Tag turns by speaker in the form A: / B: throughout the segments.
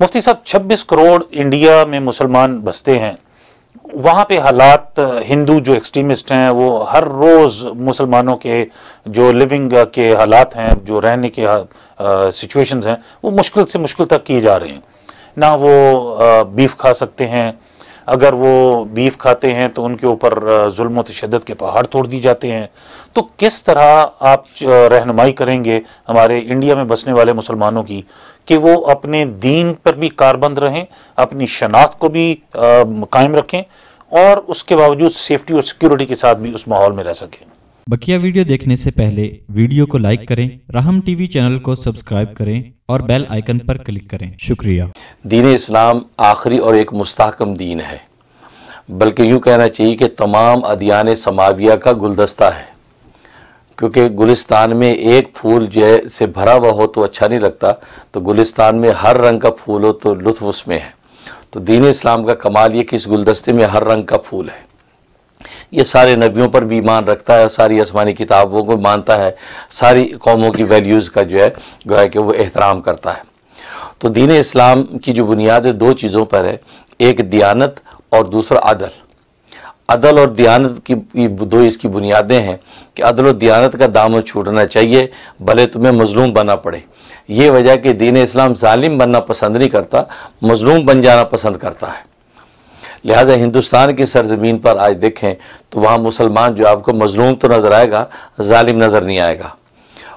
A: मुफ्ती साहब 26 करोड़ इंडिया में मुसलमान बसते हैं वहाँ पे हालात हिंदू जो एक्सट्रीमिस्ट हैं वो हर रोज़ मुसलमानों के जो लिविंग के हालात हैं जो रहने के सिचुएशंस हैं वो मुश्किल से मुश्किल तक किए जा रहे हैं ना वो बीफ खा सकते हैं अगर वो बीफ खाते हैं तो उनके ऊपर जुल्म तशद के पहाड़ तोड़ दिए जाते हैं तो किस तरह आप रहनुमाई करेंगे हमारे इंडिया में बसने वाले मुसलमानों की कि वो अपने दीन पर भी कारबंद रहें अपनी शनाख्त को भी कायम रखें और उसके बावजूद सेफ्टी और सिक्योरिटी के साथ भी उस माहौल में रह सकें
B: बकिया वीडियो देखने से पहले वीडियो को लाइक करें राहम टीवी चैनल को सब्सक्राइब करें और बेल आइकन पर क्लिक करें शुक्रिया दीन इस्लाम आखिरी और एक मुस्तकम दीन है बल्कि यूँ कहना चाहिए कि तमाम अदियान समाविया का गुलदस्ता है क्योंकि गुलिस्तान में एक फूल जो है से भरा हुआ हो तो अच्छा नहीं लगता तो गुलिस्तान में हर रंग का फूल हो तो लुत्फ उसमें है तो दीन इस्लाम का कमाल ये कि इस गुलदस्ते में हर रंग का फूल है ये सारे नबियों पर भी ईमान रखता है सारी आसमानी किताबों को मानता है सारी कौमों की वैल्यूज़ का जो है गोया कि वो एहतराम करता है तो दीन इस्लाम की जो बुनियाद है दो चीज़ों पर है एक दियानत और दूसरा अदल अदल और दियानत की दो इसकी बुनियादें हैं कि अदल और दियानत का दाम छूटना चाहिए भले तुम्हें मजलूम बनना पड़े ये वजह कि दीन इस्लाम ालिम बनना पसंद नहीं करता मजलूम बन जाना पसंद करता है लिहाजा हिंदुस्तान की सरजमीन पर आज देखें तो वहाँ मुसलमान जो आपको मजलूम तो नज़र आएगा ालिम नज़र नहीं आएगा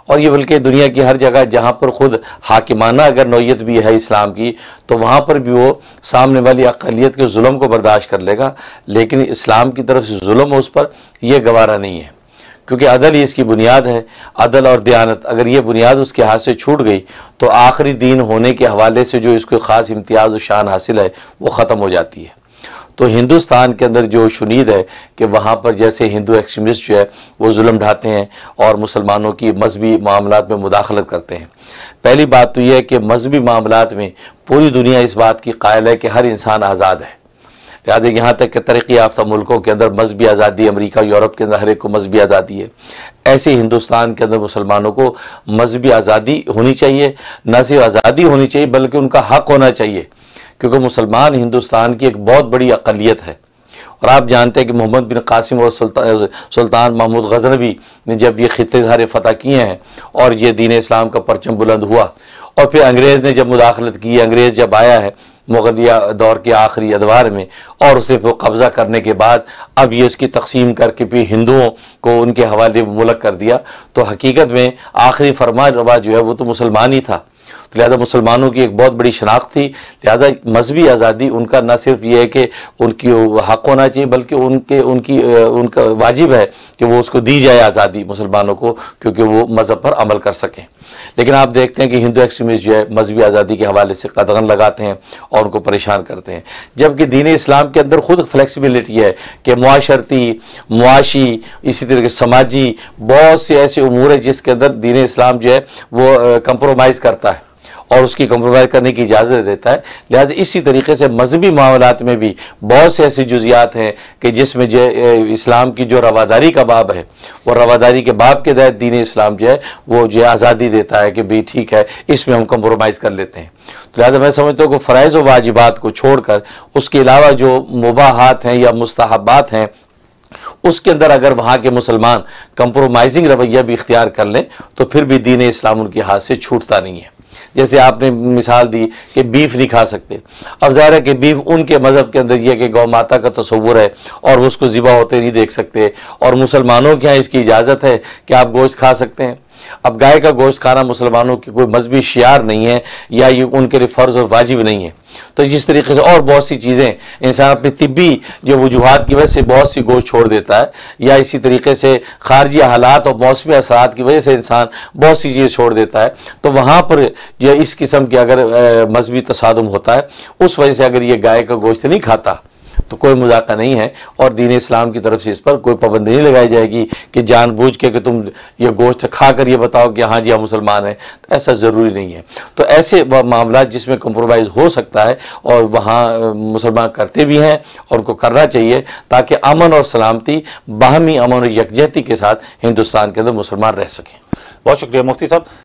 B: और ये बल्कि दुनिया की हर जगह जहाँ पर ख़ुद हाकिमाना अगर नोयत भी है इस्लाम की तो वहाँ पर भी वो सामने वाली अकलीत के म को बर्दाश्त कर लेगा लेकिन इस्लाम की तरफ से म उस पर यह गवारा नहीं है क्योंकि अदल ही इसकी बुनियाद है अदल और दयानत अगर ये बुनियाद उसके हाथ से छूट गई तो आखिरी दीन होने के हवाले से जो इसको ख़ास इम्तियाज़ शान हासिल है वो ख़त्म हो जाती है तो हिंदुस्तान के अंदर जो शुनीद है कि वहाँ पर जैसे हिंदू एक्सट्रीमिस्ट जो है वो जुल्म ढाते हैं और मुसलमानों की मजहबी मामला में मुदाखलत करते हैं पहली बात तो यह है कि मजहबी मामला में पूरी दुनिया इस बात की कायल है कि हर इंसान आज़ाद है लिहाजा यहाँ तक कि तरक्की याफ्ता मुल्कों के अंदर मजहबी आज़ादी अमरीका यूरोप के अंदर हर एक को मजहबी आज़ादी है ऐसे हिंदुस्तान के अंदर मुसलमानों को मजहबी आज़ादी होनी चाहिए न सिर्फ आज़ादी होनी चाहिए बल्कि उनका हक होना चाहिए क्योंकि मुसलमान हिंदुस्तान की एक बहुत बड़ी अकलीत है और आप जानते हैं कि मोहम्मद बिन कासिम और सुल्तान सुल्तान महमूद गजनवी ने जब ये खत्े सारे फ़तह किए हैं और ये दीन इस्लाम का परचम बुलंद हुआ और फिर अंग्रेज़ ने जब मुदाखलत की अंग्रेज़ जब आया है मुगलिया दौर के आखिरी अदवार में और उसे वो कब्ज़ा करने के बाद अब ये इसकी तकसीम करके भी हिंदुओं को उनके हवाले मुलक कर दिया तो हकीकत में आखिरी फरमा रवा जो है वो तो मुसलमान ही था तो लिहाजा मुसलमानों की एक बहुत बड़ी शनाख्त थी लिहाजा मजहबी आज़ादी उनका न सिर्फ ये है कि उनकी हक होना चाहिए बल्कि उनके उनकी उनका वाजिब है कि वो उसको दी जाए आज़ादी मुसलमानों को क्योंकि वो मज़हब पर अमल कर सकें लेकिन आप देखते हैं कि हिंदू एक्सट्रीमिस्ट जो है मजहबी आज़ादी के हवाले से कदगन लगाते हैं और उनको परेशान करते हैं जबकि दीन इस्लाम के अंदर खुद फ्लैक्सीबिलिटी है कि माशरती मुआशी इसी तरह के समाजी बहुत से ऐसे उमूर हैं जिसके अंदर दीन इस्लाम जो है वो कंप्रोमाइज़ करता है और उसकी कम्प्रोमाइज़ करने की इजाज़त देता है लिहाजा इसी तरीके से मजहबी मामलात में भी बहुत से ऐसी जुजियात हैं कि जिसमें जो इस्लाम की जो रवादारी का बाब है वो रवादारी के बाब के तहत दीन इस्लाम जो है वो जो आज़ादी देता है कि भाई ठीक है इसमें हम कम्प्रोमाइज़ कर लेते हैं तो लिहाजा मैं समझता हूँ कि फ़रज़ व वाजिबात को छोड़कर उसके अलावा जो मुबाहत हैं या मुस्तहबात हैं उसके अंदर अगर वहाँ के मुसलमान कंप्रोमाइजिंग रवैया भी इख्तियार कर लें तो फिर भी दीन इस्लाम उनके हाथ से छूटता नहीं है जैसे आपने मिसाल दी कि बीफ नहीं खा सकते अब ज़ाहिर है कि बीफ उनके मज़हब के अंदर यह कि गौ माता का तस्वुर है और वो उसको ज़िबा होते नहीं देख सकते और मुसलमानों के यहाँ इसकी इजाज़त है कि आप गोश्त खा सकते हैं अब गाय का गोश्त खाना मुसलमानों की कोई मजहबी शियार नहीं है या ये उनके लिए फ़र्ज़ और वाजिब नहीं है तो जिस तरीके से और बहुत सी चीज़ें इंसान अपनी तिबी जो वजूहत की वजह से बहुत सी गोश्त छोड़ देता है या इसी तरीके से खारजी हालात और मौसमी असरात की वजह से इंसान बहुत सी चीज़ें छोड़ देता है तो वहाँ पर जो इस किस्म के अगर मजहबी तसादम होता है उस वजह से अगर ये गाय का गोश्त नहीं खाता तो कोई मुजाका नहीं है और दीन इस्लाम की तरफ से इस पर कोई पाबंदी नहीं लगाई जाएगी कि जानबूझ के कि तुम ये गोश्त खा कर ये बताओ कि हाँ जी हम मुसलमान हैं तो ऐसा ज़रूरी नहीं है तो ऐसे मामला जिसमें कम्प्रोमाइज़ हो सकता है और वहाँ मुसलमान करते भी हैं और उनको करना चाहिए ताकि अमन और सलामती बाहमी अमन और यकजहती के साथ हिंदुस्तान के अंदर मुसलमान रह सकें बहुत शुक्रिया मुफ्ती साहब